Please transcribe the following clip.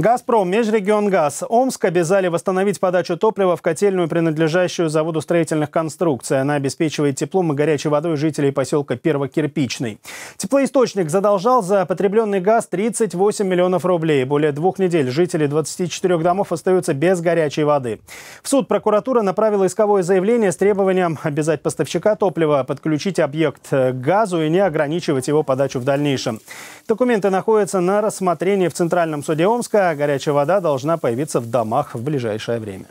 «Газпром», «Межрегионгаз», Омск обязали восстановить подачу топлива в котельную, принадлежащую заводу строительных конструкций. Она обеспечивает теплом и горячей водой жителей поселка Первокирпичный. Теплоисточник задолжал за потребленный газ 38 миллионов рублей. Более двух недель жители 24 домов остаются без горячей воды. В суд прокуратура направила исковое заявление с требованием обязать поставщика топлива подключить объект к газу и не ограничивать его подачу в дальнейшем. Документы находятся на рассмотрении в Центральном суде Омска горячая вода должна появиться в домах в ближайшее время.